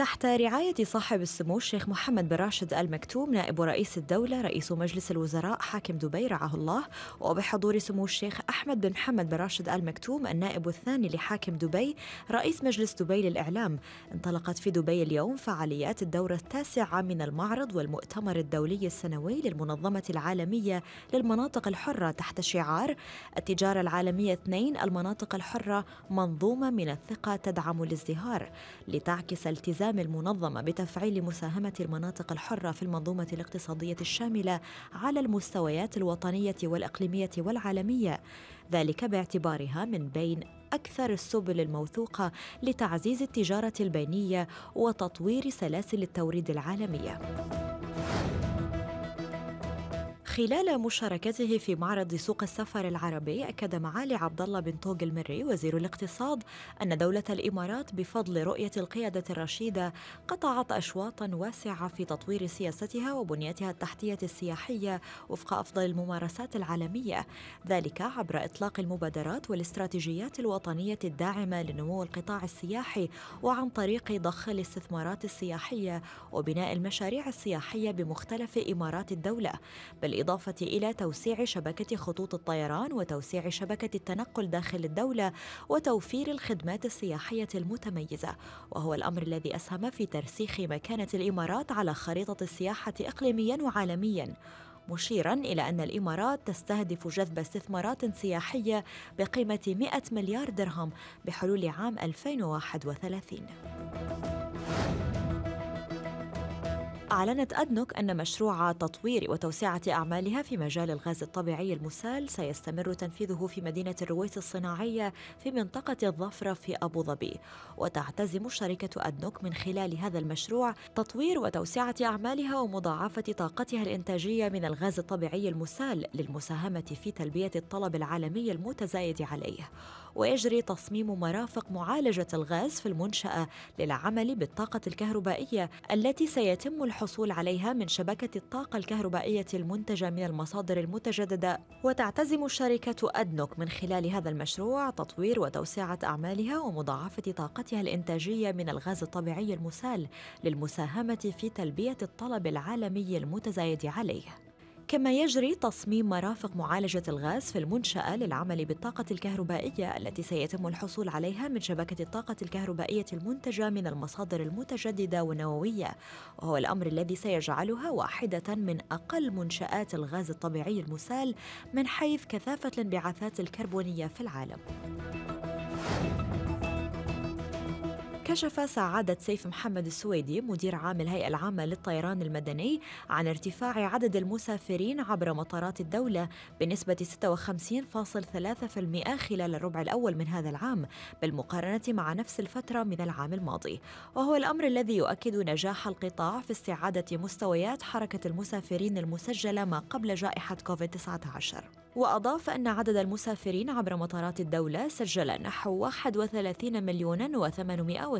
تحت رعاية صاحب السمو الشيخ محمد بن راشد المكتوم نائب رئيس الدولة رئيس مجلس الوزراء حاكم دبي رعاه الله وبحضور سمو الشيخ أحمد بن محمد بن راشد المكتوم النائب الثاني لحاكم دبي رئيس مجلس دبي للإعلام انطلقت في دبي اليوم فعاليات الدورة التاسعة من المعرض والمؤتمر الدولي السنوي للمنظمة العالمية للمناطق الحرة تحت شعار التجارة العالمية 2 المناطق الحرة منظومة من الثقة تدعم الازدهار لتعكس التزام الأقدام المنظمة بتفعيل مساهمة المناطق الحرة في المنظومة الاقتصادية الشاملة على المستويات الوطنية والإقليمية والعالمية ذلك باعتبارها من بين أكثر السبل الموثوقة لتعزيز التجارة البينية وتطوير سلاسل التوريد العالمية. خلال مشاركته في معرض سوق السفر العربي أكد معالي عبد الله بن طوق المري وزير الاقتصاد أن دولة الإمارات بفضل رؤية القيادة الرشيدة قطعت أشواطا واسعة في تطوير سياستها وبنيتها التحتية السياحية وفق أفضل الممارسات العالمية ذلك عبر إطلاق المبادرات والاستراتيجيات الوطنية الداعمة لنمو القطاع السياحي وعن طريق ضخ الاستثمارات السياحية وبناء المشاريع السياحية بمختلف إمارات الدولة بل بالإضافة إلى توسيع شبكة خطوط الطيران وتوسيع شبكة التنقل داخل الدولة وتوفير الخدمات السياحية المتميزة وهو الأمر الذي أسهم في ترسيخ مكانة الإمارات على خريطة السياحة إقليميا وعالميا مشيرا إلى أن الإمارات تستهدف جذب استثمارات سياحية بقيمة 100 مليار درهم بحلول عام 2031 أعلنت أدنوك أن مشروع تطوير وتوسعة أعمالها في مجال الغاز الطبيعي المسال سيستمر تنفيذه في مدينة الرويس الصناعية في منطقة الظفرة في أبو ظبي وتعتزم شركة أدنوك من خلال هذا المشروع تطوير وتوسعة أعمالها ومضاعفة طاقتها الإنتاجية من الغاز الطبيعي المسال للمساهمة في تلبية الطلب العالمي المتزايد عليه ويجري تصميم مرافق معالجة الغاز في المنشأة للعمل بالطاقة الكهربائية التي سيتم الحصول عليها من شبكة الطاقة الكهربائية المنتجة من المصادر المتجددة وتعتزم الشركة أدنوك من خلال هذا المشروع تطوير وتوسعة أعمالها ومضاعفة طاقتها الإنتاجية من الغاز الطبيعي المسال للمساهمة في تلبية الطلب العالمي المتزايد عليه كما يجري تصميم مرافق معالجة الغاز في المنشأة للعمل بالطاقة الكهربائية التي سيتم الحصول عليها من شبكة الطاقة الكهربائية المنتجة من المصادر المتجددة والنووية وهو الأمر الذي سيجعلها واحدة من أقل منشآت الغاز الطبيعي المسال من حيث كثافة الانبعاثات الكربونية في العالم كشف سعادة سيف محمد السويدي مدير عام الهيئة العامة للطيران المدني عن ارتفاع عدد المسافرين عبر مطارات الدولة بنسبة 56.3% خلال الربع الأول من هذا العام بالمقارنة مع نفس الفترة من العام الماضي وهو الأمر الذي يؤكد نجاح القطاع في استعادة مستويات حركة المسافرين المسجلة ما قبل جائحة كوفيد-19 وأضاف أن عدد المسافرين عبر مطارات الدولة سجل نحو 31 مليون و800